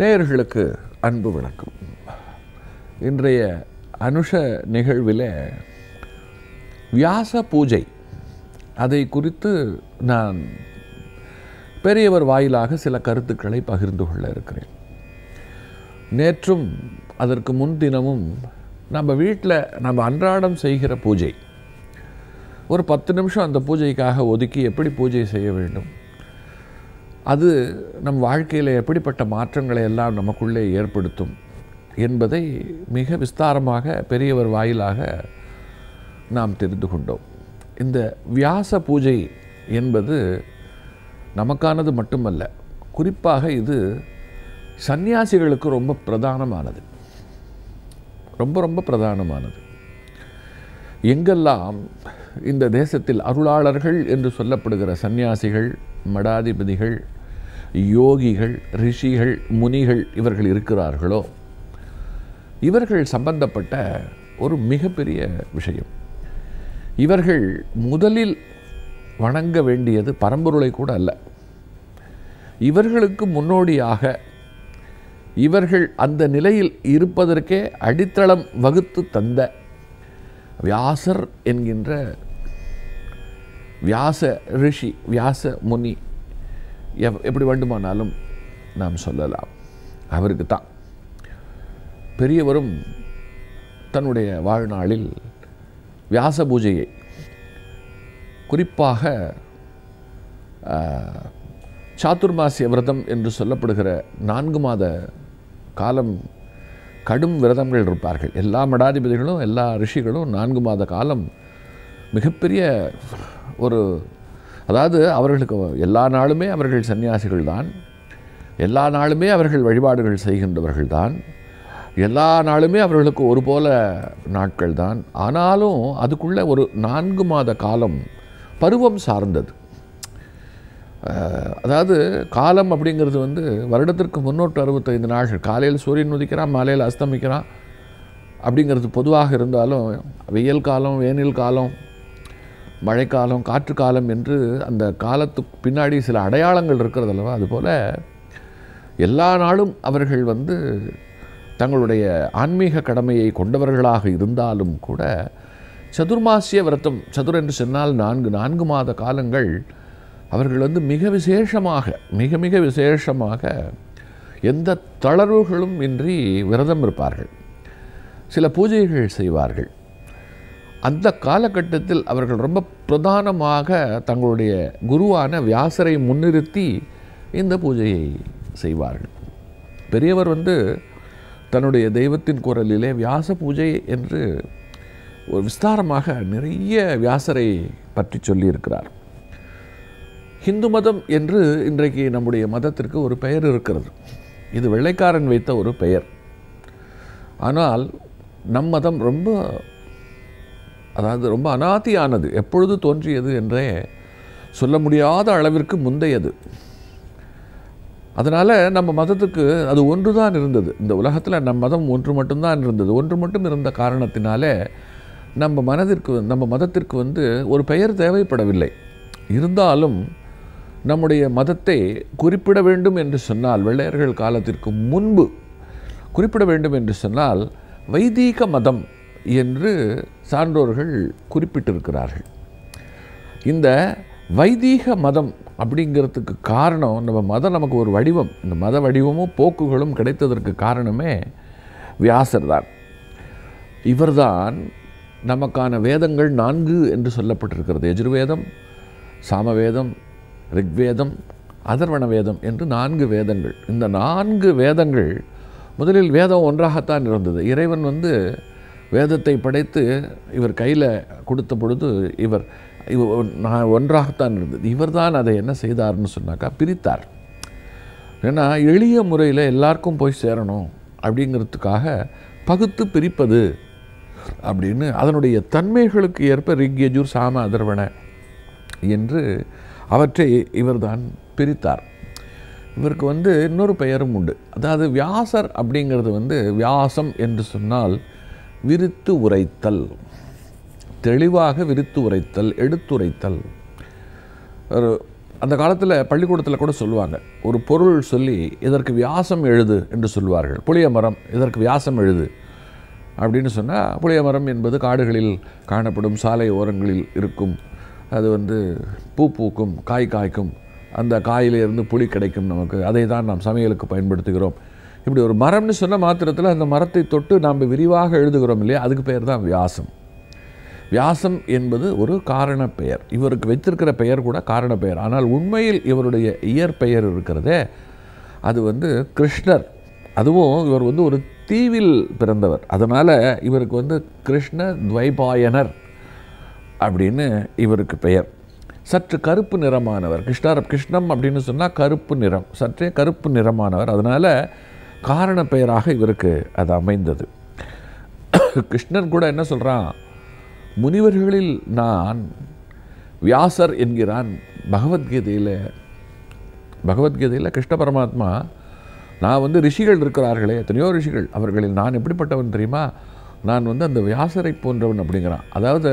நேயர்களுக்கு அன்பு வணக்கம் இன்றைய அனுஷ நிகழ்வில் வியாச பூஜை அதை குறித்து நான் பெரியவர் வாயிலாக சில கருத்துக்களை பகிர்ந்து கொள்ள இருக்கிறேன் நேற்றும் அதற்கு முன்தினமும் நம்ம வீட்டில் நம்ம அன்றாடம் செய்கிற பூஜை ஒரு பத்து நிமிஷம் அந்த பூஜைக்காக ஒதுக்கி எப்படி பூஜை செய்ய வேண்டும் அது நம் வாழ்க்கையில் எப்படிப்பட்ட மாற்றங்களை எல்லாம் நமக்குள்ளே ஏற்படுத்தும் என்பதை மிக விஸ்தாரமாக பெரியவர் வாயிலாக நாம் தெரிந்து கொண்டோம் இந்த வியாச பூஜை என்பது நமக்கானது மட்டுமல்ல குறிப்பாக இது சந்நியாசிகளுக்கு ரொம்ப பிரதானமானது ரொம்ப ரொம்ப பிரதானமானது எங்கெல்லாம் இந்த தேசத்தில் அருளாளர்கள் என்று சொல்லப்படுகிற சந்நியாசிகள் மடாதிபதிகள் யோகிகள் ரிஷிகள் முனிகள் இவர்கள் இருக்கிறார்களோ இவர்கள் சம்பந்தப்பட்ட ஒரு மிகப்பெரிய விஷயம் இவர்கள் முதலில் வணங்க வேண்டியது பரம்பொருளை கூட அல்ல இவர்களுக்கு முன்னோடியாக இவர்கள் அந்த நிலையில் இருப்பதற்கே அடித்தளம் வகுத்து தந்த வியாசர் என்கின்ற வியாச ரிஷி வியாச முனி எவ் எப்படி வேண்டுமானாலும் நாம் சொல்லலாம் அவருக்கு தான் பெரியவரும் தன்னுடைய வாழ்நாளில் வியாச பூஜையை குறிப்பாக சாத்துர்மாசிய விரதம் என்று சொல்லப்படுகிற நான்கு மாத காலம் கடும் விரதங்கள் இருப்பார்கள் எல்லா மடாதிபதிகளும் எல்லா ரிஷிகளும் நான்கு மாத காலம் மிகப்பெரிய ஒரு அதாவது அவர்களுக்கு எல்லா நாளுமே அவர்கள் சன்னியாசிகள் தான் எல்லா நாளுமே அவர்கள் வழிபாடுகள் செய்கின்றவர்கள் தான் எல்லா நாளுமே அவர்களுக்கு ஒரு போல நாட்கள் தான் ஆனாலும் அதுக்குள்ளே ஒரு நான்கு மாத காலம் பருவம் சார்ந்தது அதாவது காலம் அப்படிங்கிறது வந்து வருடத்திற்கு முன்னூற்று அறுபத்தைந்து நாள்கள் காலையில் சூரியன் உதிக்கிறான் மாலையில் அஸ்தமிக்கிறான் அப்படிங்கிறது பொதுவாக இருந்தாலும் வெயில் காலம் வேனில் காலம் மழைக்காலம் காற்று காலம் என்று அந்த காலத்துக்கு பின்னாடி சில அடையாளங்கள் இருக்கிறது அல்லவா அதுபோல் எல்லா நாளும் அவர்கள் வந்து தங்களுடைய ஆன்மீக கடமையை கொண்டவர்களாக இருந்தாலும் கூட சதுர்மாசிய விரதம் சதுர் என்று சொன்னால் நான்கு நான்கு மாத காலங்கள் அவர்கள் வந்து மிக விசேஷமாக மிக மிக விசேஷமாக எந்த தளர்வுகளும் இன்றி விரதம் இருப்பார்கள் சில பூஜைகள் செய்வார்கள் அந்த காலகட்டத்தில் அவர்கள் ரொம்ப பிரதானமாக தங்களுடைய குருவான வியாசரை முன்னிறுத்தி இந்த பூஜையை செய்வார்கள் பெரியவர் வந்து தன்னுடைய தெய்வத்தின் குரலிலே வியாச பூஜை என்று ஒரு விஸ்தாரமாக நிறைய வியாசரை பற்றி சொல்லியிருக்கிறார் ஹிந்து மதம் என்று இன்றைக்கு நம்முடைய மதத்திற்கு ஒரு பெயர் இருக்கிறது இது வெள்ளைக்காரன் வைத்த ஒரு பெயர் ஆனால் நம் மதம் ரொம்ப அதாவது ரொம்ப அனாதியானது எப்பொழுது தோன்றியது என்றே சொல்ல முடியாத அளவிற்கு முந்தையது அதனால் நம்ம மதத்துக்கு அது ஒன்று தான் இருந்தது இந்த உலகத்தில் நம் மதம் ஒன்று மட்டும்தான் இருந்தது ஒன்று மட்டும் இருந்த காரணத்தினாலே நம்ம மனதிற்கு நம்ம மதத்திற்கு வந்து ஒரு பெயர் தேவைப்படவில்லை இருந்தாலும் நம்முடைய மதத்தை குறிப்பிட வேண்டும் என்று சொன்னால் வெள்ளையர்கள் காலத்திற்கு முன்பு குறிப்பிட வேண்டும் என்று சொன்னால் வைதீக மதம் என்று சான்றோர்கள் குறிப்பிட்டிருக்கிறார்கள் இந்த வைதீக மதம் அப்படிங்கிறதுக்கு காரணம் நம்ம மதம் நமக்கு ஒரு வடிவம் இந்த மத வடிவமும் போக்குகளும் கிடைத்ததற்கு காரணமே வியாசர் தான் இவர்தான் நமக்கான வேதங்கள் நான்கு என்று சொல்லப்பட்டிருக்கிறது எஜுர்வேதம் சாமவேதம் ரிக்வேதம் அதர்வண வேதம் என்று நான்கு வேதங்கள் இந்த நான்கு வேதங்கள் முதலில் வேதம் ஒன்றாகத்தான் இருந்தது இறைவன் வந்து வேதத்தை படைத்து இவர் கையில் கொடுத்த பொழுது இவர் நான் ஒன்றாகத்தான் இருந்தது இவர் தான் அதை என்ன செய்தார்னு சொன்னாக்கா பிரித்தார் ஏன்னா எளிய முறையில் எல்லாருக்கும் போய் சேரணும் அப்படிங்கிறதுக்காக பகுத்து பிரிப்பது அப்படின்னு அதனுடைய தன்மைகளுக்கு ஏற்ப ரிக்யஜூர் சாம அதர்வன என்று அவற்றை இவர்தான் பிரித்தார் இவருக்கு வந்து இன்னொரு பெயரும் உண்டு அதாவது வியாசர் அப்படிங்கிறது வந்து வியாசம் என்று சொன்னால் விரித்து உரைத்தல் தெளிவாக விரித்து உரைத்தல் எடுத்துரைத்தல் ஒரு அந்த காலத்தில் பள்ளிக்கூடத்தில் கூட சொல்லுவாங்க ஒரு பொருள் சொல்லி இதற்கு வியாசம் எழுது என்று சொல்வார்கள் புளிய மரம் இதற்கு வியாசம் எழுது அப்படின்னு சொன்னால் புளிய மரம் என்பது காடுகளில் காணப்படும் சாலை ஓரங்களில் இருக்கும் அது வந்து பூ பூக்கும் காய் காய்க்கும் அந்த காயிலிருந்து புளி கிடைக்கும் நமக்கு அதை தான் நாம் சமையலுக்கு பயன்படுத்துகிறோம் இப்படி ஒரு மரம்னு சொன்ன மாத்திரத்தில் அந்த மரத்தை தொட்டு நாம் விரிவாக எழுதுகிறோம் இல்லையா அதுக்கு பெயர் தான் வியாசம் வியாசம் என்பது ஒரு காரண பெயர் இவருக்கு வைத்திருக்கிற பெயர் கூட காரண பெயர் ஆனால் உண்மையில் இவருடைய இயற்பெயர் இருக்கிறதே அது வந்து கிருஷ்ணர் அதுவும் இவர் வந்து ஒரு தீவில் பிறந்தவர் அதனால் இவருக்கு வந்து கிருஷ்ண துவைபாயனர் அப்படின்னு இவருக்கு பெயர் சற்று கருப்பு நிறமானவர் கிருஷ்ணார கிருஷ்ணம் அப்படின்னு சொன்னால் கருப்பு நிறம் சற்றே கருப்பு நிறமானவர் அதனால் காரண பெயராக இவருக்கு அது அமைந்தது கிருஷ்ணன் கூட என்ன சொல்கிறான் முனிவர்களில் நான் வியாசர் என்கிறான் பகவத்கீதையில் பகவத்கீதையில் கிருஷ்ண பரமாத்மா நான் வந்து ரிஷிகள் இருக்கிறார்களே எத்தனையோ ரிஷிகள் அவர்களில் நான் எப்படிப்பட்டவன் தெரியுமா நான் வந்து அந்த வியாசரை போன்றவன் அப்படிங்கிறான் அதாவது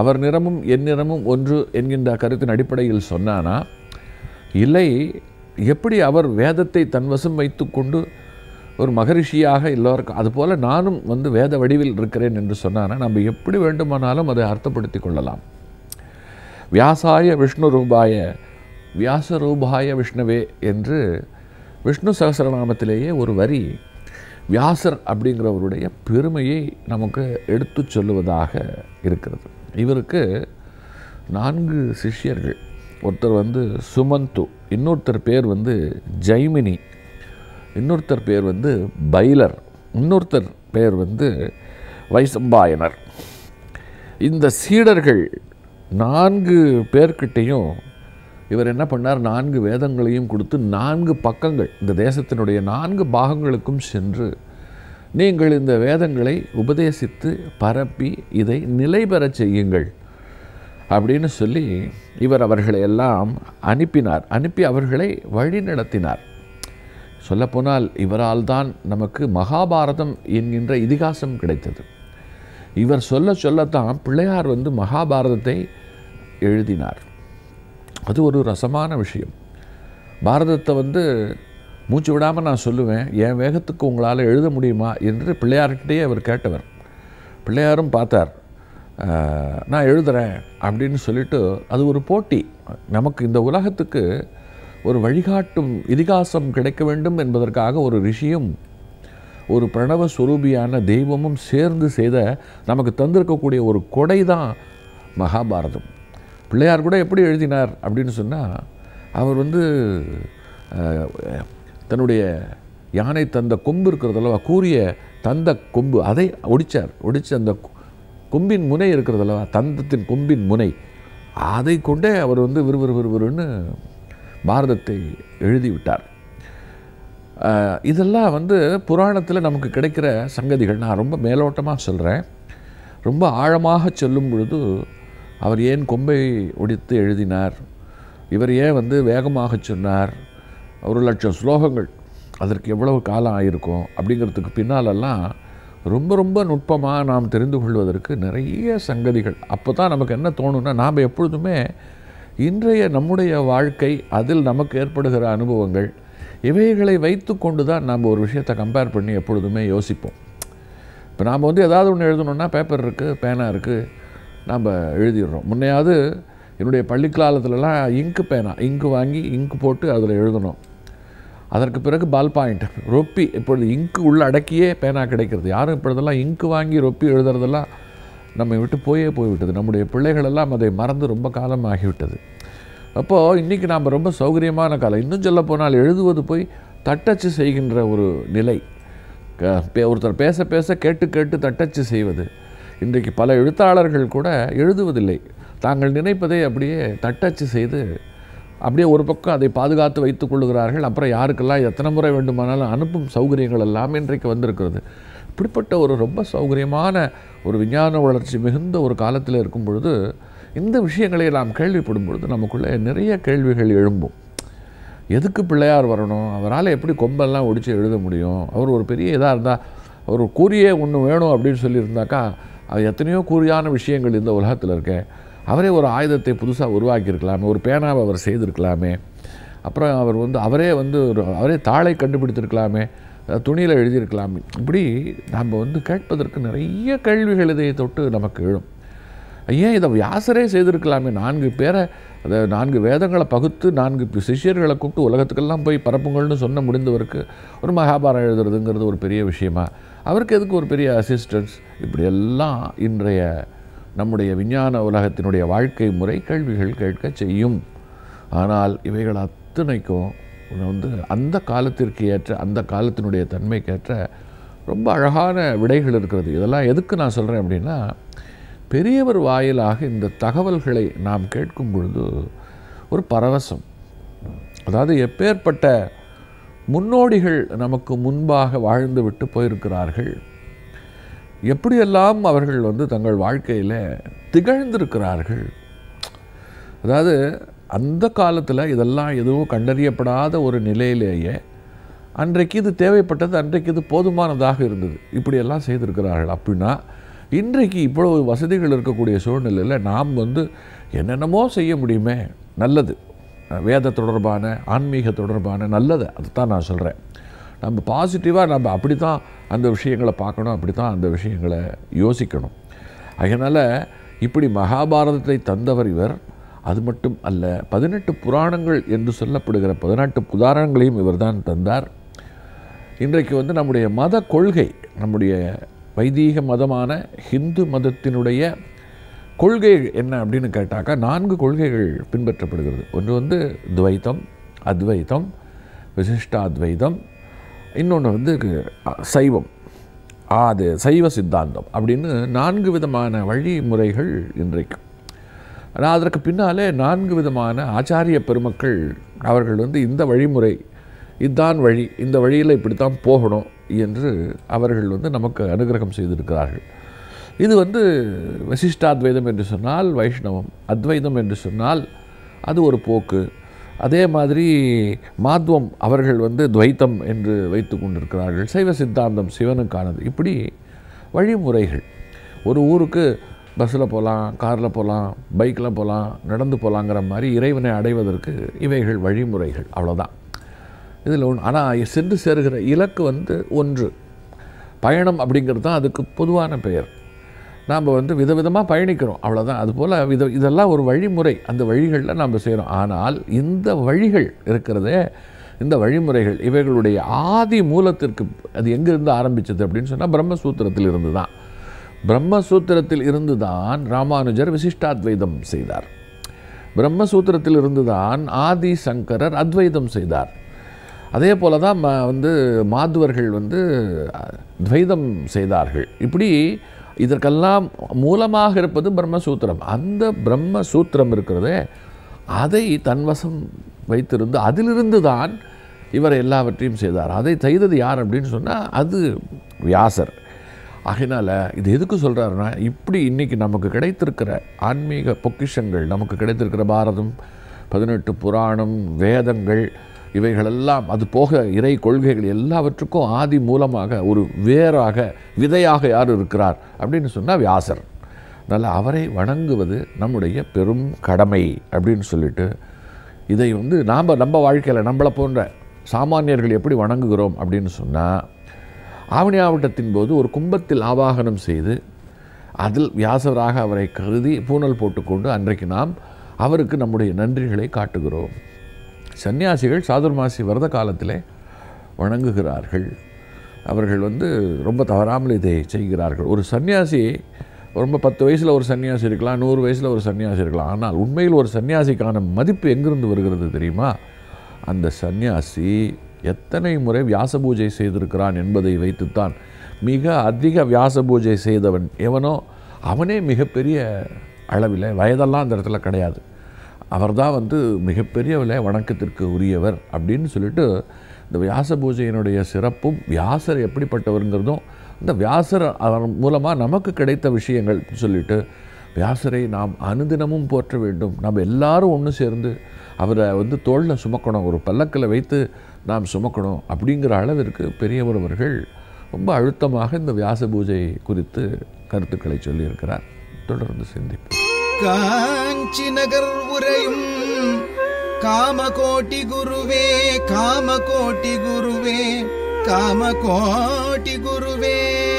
அவர் நிறமும் என் நிறமும் ஒன்று என்கின்ற கருத்தின் அடிப்படையில் சொன்னானா இல்லை எப்படி அவர் வேதத்தை தன்வசம் வைத்து கொண்டு ஒரு மகரிஷியாக எல்லோருக்கும் அதுபோல் நானும் வந்து வேத வடிவில் இருக்கிறேன் என்று சொன்னானா நம்ம எப்படி வேண்டுமானாலும் அதை அர்த்தப்படுத்தி கொள்ளலாம் வியாசாய விஷ்ணு ரூபாய வியாசரூபாய விஷ்ணுவே என்று விஷ்ணு சகசரநாமத்திலேயே ஒரு வரி வியாசர் அப்படிங்கிறவருடைய பெருமையை நமக்கு எடுத்து சொல்லுவதாக இருக்கிறது இவருக்கு நான்கு சிஷ்யர்கள் ஒருத்தர் வந்து சுமந்து இன்னொருத்தர் பேர் வந்து ஜைமினி இன்னொருத்தர் பேர் வந்து பைலர் இன்னொருத்தர் பேர் வந்து வைசம்பாயனர் இந்த சீடர்கள் நான்கு பேர்கிட்டையும் இவர் என்ன பண்ணார் நான்கு வேதங்களையும் கொடுத்து நான்கு பக்கங்கள் இந்த தேசத்தினுடைய நான்கு பாகங்களுக்கும் சென்று நீங்கள் இந்த வேதங்களை உபதேசித்து பரப்பி இதை நிலை பெறச் செய்யுங்கள் அப்படின்னு சொல்லி இவர் அவர்களை எல்லாம் அனுப்பினார் அனுப்பி அவர்களை வழி நடத்தினார் சொல்லப்போனால் இவரால் தான் நமக்கு மகாபாரதம் என்கின்ற இதிகாசம் கிடைத்தது இவர் சொல்ல சொல்லத்தான் பிள்ளையார் வந்து மகாபாரதத்தை எழுதினார் அது ஒரு ரசமான விஷயம் பாரதத்தை வந்து மூச்சு விடாமல் நான் சொல்லுவேன் என் வேகத்துக்கு உங்களால் எழுத முடியுமா என்று பிள்ளையார்கிட்டையே அவர் கேட்டவர் பிள்ளையாரும் பார்த்தார் நான் எழுதுகிறேன் அப்படின்னு சொல்லிட்டு அது ஒரு போட்டி நமக்கு இந்த உலகத்துக்கு ஒரு வழிகாட்டும் இதிகாசம் கிடைக்க வேண்டும் என்பதற்காக ஒரு ரிஷியும் ஒரு பிரணவ சுரூபியான தெய்வமும் சேர்ந்து செய்த நமக்கு தந்திருக்கக்கூடிய ஒரு கொடை தான் மகாபாரதம் பிள்ளையார் கூட எப்படி எழுதினார் அப்படின்னு சொன்னால் அவர் வந்து தன்னுடைய யானை தந்த கொம்பு இருக்கிறதல்லவா கூறிய தந்த கொம்பு அதை ஒடித்தார் ஒடித்து அந்த கொம்பின் முனை இருக்கிறதல்லவா தந்தத்தின் கொம்பின் முனை அதை கொண்டே அவர் வந்து விறுவிறு விறுவிறுன்னு பாரதத்தை எழுதிவிட்டார் இதெல்லாம் வந்து புராணத்தில் நமக்கு கிடைக்கிற சங்கதிகள் நான் ரொம்ப மேலோட்டமாக சொல்கிறேன் ரொம்ப ஆழமாக செல்லும் பொழுது அவர் ஏன் கொம்பை ஒடித்து எழுதினார் இவர் ஏன் வந்து வேகமாக சொன்னார் ஒரு லட்சம் ஸ்லோகங்கள் அதற்கு எவ்வளவு காலம் ஆயிருக்கும் அப்படிங்கிறதுக்கு பின்னாலெல்லாம் ரொம்ப ரொம்ப நுட்பமாக நாம் தெரிந்து கொள்வதற்கு நிறைய சங்கதிகள் அப்போ தான் நமக்கு என்ன தோணுன்னா நாம் எப்பொழுதுமே இன்றைய நம்முடைய வாழ்க்கை அதில் நமக்கு ஏற்படுகிற அனுபவங்கள் இவைகளை வைத்து கொண்டு தான் நாம் ஒரு விஷயத்தை கம்பேர் பண்ணி எப்பொழுதுமே யோசிப்போம் இப்போ நாம் வந்து ஏதாவது ஒன்று எழுதணுன்னா பேப்பர் இருக்குது பேனா இருக்குது நாம் எழுதிடுறோம் முன்னையாவது என்னுடைய பள்ளி காலத்துலலாம் இங்கு பேனா இங்கு வாங்கி இங்கு போட்டு அதில் எழுதணும் அதற்கு பிறகு பால் பாயிண்ட் ரொப்பி இப்பொழுது இங்கு உள்ள அடக்கியே பேனா கிடைக்கிறது யாரும் இப்பொழுதெல்லாம் இங்கு வாங்கி ரொப்பி எழுதுறதெல்லாம் நம்மை விட்டு போயே போய்விட்டது நம்முடைய பிள்ளைகளெல்லாம் அதை மறந்து ரொம்ப காலம் ஆகிவிட்டது அப்போது இன்றைக்கி நாம் ரொம்ப சௌகரியமான காலம் இன்னும் சொல்ல போனால் எழுதுவது போய் தட்டச்சு செய்கின்ற ஒரு நிலை ஒருத்தர் பேச பேச கேட்டு கேட்டு தட்டச்சு செய்வது இன்றைக்கு பல எழுத்தாளர்கள் கூட எழுதுவதில்லை தாங்கள் நினைப்பதை அப்படியே தட்டச்சு செய்து அப்படியே ஒரு பக்கம் அதை பாதுகாத்து வைத்துக் கொள்கிறார்கள் அப்புறம் யாருக்கெல்லாம் எத்தனை முறை வேண்டுமானாலும் அனுப்பும் சௌகரியங்கள் எல்லாம் இன்றைக்கு வந்திருக்கிறது இப்படிப்பட்ட ஒரு ரொம்ப சௌகரியமான ஒரு விஞ்ஞான வளர்ச்சி மிகுந்த ஒரு காலத்தில் இருக்கும் பொழுது இந்த விஷயங்களை நாம் கேள்விப்படும் பொழுது நமக்குள்ளே நிறைய கேள்விகள் எழும்பும் எதுக்கு பிள்ளையார் வரணும் அவரால் எப்படி கொம்பெல்லாம் ஒடித்து எழுத முடியும் அவர் ஒரு பெரிய இதாக இருந்தால் அவர் கூறியே ஒன்று வேணும் அப்படின்னு சொல்லியிருந்தாக்கா அது எத்தனையோ கூறியான விஷயங்கள் இந்த உலகத்தில் இருக்க அவரே ஒரு ஆயுதத்தை புதுசாக உருவாக்கியிருக்கலாமே ஒரு பேனாவை அவர் செய்திருக்கலாமே அப்புறம் அவர் வந்து அவரே வந்து ஒரு அவரே தாளை கண்டுபிடித்திருக்கலாமே துணியில் எழுதியிருக்கலாமே இப்படி நாம் வந்து கேட்பதற்கு நிறைய கேள்விகள் இதை தொட்டு நமக்கு எழும் ஏன் இதை வியாசரே செய்திருக்கலாமே நான்கு பேரை அதை நான்கு வேதங்களை பகுத்து நான்கு சிஷியர்களை கூப்பிட்டு உலகத்துக்கெல்லாம் போய் பரப்புங்கள்னு சொன்ன முடிந்தவருக்கு ஒரு மகாபாரம் எழுதுறதுங்கிறது ஒரு பெரிய விஷயமா அவருக்கு எதுக்கு ஒரு பெரிய அசிஸ்டன்ஸ் இப்படியெல்லாம் இன்றைய நம்முடைய விஞ்ஞான உலகத்தினுடைய வாழ்க்கை முறை கேள்விகள் கேட்க செய்யும் ஆனால் இவைகள் அத்தனைக்கும் வந்து அந்த காலத்திற்கு ஏற்ற அந்த காலத்தினுடைய தன்மைக்கேற்ற ரொம்ப அழகான விடைகள் இருக்கிறது இதெல்லாம் எதுக்கு நான் சொல்கிறேன் அப்படின்னா பெரியவர் வாயிலாக இந்த தகவல்களை நாம் கேட்கும் பொழுது ஒரு பரவசம் அதாவது எப்பேற்பட்ட முன்னோடிகள் நமக்கு முன்பாக வாழ்ந்து விட்டு போயிருக்கிறார்கள் எப்படியெல்லாம் அவர்கள் வந்து தங்கள் வாழ்க்கையில் திகழ்ந்திருக்கிறார்கள் அதாவது அந்த காலத்தில் இதெல்லாம் எதுவும் கண்டறியப்படாத ஒரு நிலையிலேயே அன்றைக்கு இது தேவைப்பட்டது அன்றைக்கு இது போதுமானதாக இருந்தது இப்படியெல்லாம் செய்திருக்கிறார்கள் அப்படின்னா இன்றைக்கு இவ்வளவு வசதிகள் இருக்கக்கூடிய சூழ்நிலையில் நாம் வந்து என்னென்னமோ செய்ய முடியுமே நல்லது வேத தொடர்பான ஆன்மீக தொடர்பான நல்லது அதுதான் நான் சொல்கிறேன் நம்ம பாசிட்டிவாக நம்ம அப்படி தான் அந்த விஷயங்களை பார்க்கணும் அப்படி தான் அந்த விஷயங்களை யோசிக்கணும் அதனால் இப்படி மகாபாரதத்தை தந்தவர் இவர் அது மட்டும் அல்ல பதினெட்டு புராணங்கள் என்று சொல்லப்படுகிற பதினெட்டு புதாரணங்களையும் இவர் தான் தந்தார் இன்றைக்கு வந்து நம்முடைய மத கொள்கை நம்முடைய வைதீக மதமான ஹிந்து மதத்தினுடைய கொள்கைகள் என்ன அப்படின்னு கேட்டாக்கா நான்கு கொள்கைகள் பின்பற்றப்படுகிறது ஒன்று வந்து துவைத்தம் அத்வைத்தம் விசிஷ்டாத்வைதம் இன்னொன்று வந்து சைவம் அது சைவ சித்தாந்தம் அப்படின்னு நான்கு விதமான வழிமுறைகள் இன்றைக்கு ஆனால் அதற்கு பின்னாலே நான்கு விதமான ஆச்சாரிய பெருமக்கள் அவர்கள் வந்து இந்த வழிமுறை இதுதான் வழி இந்த வழியில் இப்படித்தான் போகணும் என்று அவர்கள் வந்து நமக்கு அனுகிரகம் செய்திருக்கிறார்கள் இது வந்து வசிஷ்டாத்வைதம் என்று சொன்னால் வைஷ்ணவம் அத்வைதம் என்று சொன்னால் அது ஒரு போக்கு அதே மாதிரி மாத்வம் அவர்கள் வந்து துவைத்தம் என்று வைத்து கொண்டிருக்கிறார்கள் சைவ சித்தாந்தம் சிவனுக்கானது இப்படி வழிமுறைகள் ஒரு ஊருக்கு பஸ்ஸில் போகலாம் காரில் போகலாம் பைக்கில் போகலாம் நடந்து போகலாங்கிற மாதிரி இறைவனை அடைவதற்கு இவைகள் வழிமுறைகள் அவ்வளோதான் இதில் ஒன்று ஆனால் சென்று சேருகிற இலக்கு வந்து ஒன்று பயணம் அப்படிங்கிறது தான் அதுக்கு பொதுவான பெயர் நாம் வந்து விதவிதமாக பயணிக்கிறோம் அவ்வளோதான் அதுபோல் வித இதெல்லாம் ஒரு வழிமுறை அந்த வழிகளில் நாம் செய்கிறோம் ஆனால் இந்த வழிகள் இருக்கிறதே இந்த வழிமுறைகள் இவைகளுடைய ஆதி மூலத்திற்கு அது எங்கேருந்து ஆரம்பித்தது அப்படின்னு சொன்னால் பிரம்மசூத்திரத்தில் இருந்து தான் பிரம்மசூத்திரத்தில் இருந்து தான் ராமானுஜர் விசிஷ்டாத்வைதம் செய்தார் பிரம்மசூத்திரத்தில் இருந்து தான் ஆதி சங்கரர் அத்வைதம் செய்தார் அதே போல் தான் வந்து மாதுவர்கள் வந்து துவைதம் செய்தார்கள் இப்படி இதற்கெல்லாம் மூலமாக இருப்பது பிரம்மசூத்திரம் அந்த பிரம்மசூத்திரம் இருக்கிறதே அதை தன்வசம் வைத்திருந்து அதிலிருந்து தான் இவர் எல்லாவற்றையும் செய்தார் அதை செய்தது யார் அப்படின்னு சொன்னால் அது வியாசர் ஆகினால் இது எதுக்கு சொல்கிறாருன்னா இப்படி இன்றைக்கி நமக்கு கிடைத்திருக்கிற ஆன்மீக பொக்கிஷங்கள் நமக்கு கிடைத்திருக்கிற பாரதம் பதினெட்டு புராணம் வேதங்கள் இவைகளெல்லாம் அது போக இறை கொள்கைகள் எல்லாவற்றுக்கும் ஆதி மூலமாக ஒரு வேறாக விதையாக யார் இருக்கிறார் அப்படின்னு சொன்னால் வியாசர் அதனால் அவரை வணங்குவது நம்முடைய பெரும் கடமை அப்படின்னு சொல்லிட்டு இதை வந்து நாம் நம்ம வாழ்க்கையில் நம்மளை போன்ற சாமானியர்கள் எப்படி வணங்குகிறோம் அப்படின்னு சொன்னால் ஆவணி ஆவட்டத்தின் போது ஒரு கும்பத்தில் ஆவாகனம் செய்து அதில் வியாசவராக அவரை கருதி பூனல் போட்டுக்கொண்டு அன்றைக்கு நாம் அவருக்கு நம்முடைய நன்றிகளை காட்டுகிறோம் சன்னியாசிகள் சாதுர்மாசி விரத காலத்தில் வணங்குகிறார்கள் அவர்கள் வந்து ரொம்ப தவறாமல் இதை செய்கிறார்கள் ஒரு சன்னியாசி ரொம்ப பத்து வயசில் ஒரு சன்னியாசி இருக்கலாம் நூறு வயசில் ஒரு சன்னியாசி இருக்கலாம் ஆனால் உண்மையில் ஒரு சன்னியாசிக்கான மதிப்பு எங்கிருந்து வருகிறது தெரியுமா அந்த சன்னியாசி எத்தனை முறை வியாச பூஜை செய்திருக்கிறான் என்பதை வைத்துத்தான் மிக அதிக வியாச பூஜை செய்தவன் எவனோ அவனே மிகப்பெரிய அளவில் வயதெல்லாம் அந்த இடத்துல கிடையாது அவர் தான் வந்து மிகப்பெரிய வணக்கத்திற்கு உரியவர் அப்படின்னு சொல்லிட்டு இந்த வியாச பூஜையினுடைய சிறப்பும் வியாசர் எப்படிப்பட்டவருங்கிறதும் இந்த வியாசர் அவர் மூலமாக நமக்கு கிடைத்த விஷயங்கள் சொல்லிட்டு வியாசரை நாம் அனுதினமும் போற்ற வேண்டும் நாம் எல்லாரும் ஒன்று சேர்ந்து அவரை வந்து தோளில் சுமக்கணும் ஒரு பல்லக்கில் வைத்து நாம் சுமக்கணும் அப்படிங்கிற அளவிற்கு பெரியவர் அவர்கள் ரொம்ப அழுத்தமாக இந்த வியாச பூஜை குறித்து கருத்துக்களை சொல்லியிருக்கிறார் தொடர்ந்து சிந்திப்போம் காஞ்சி நகர் कामकोटि गुरुवे कामकोटि गुरुवे। कामकोटि गुरु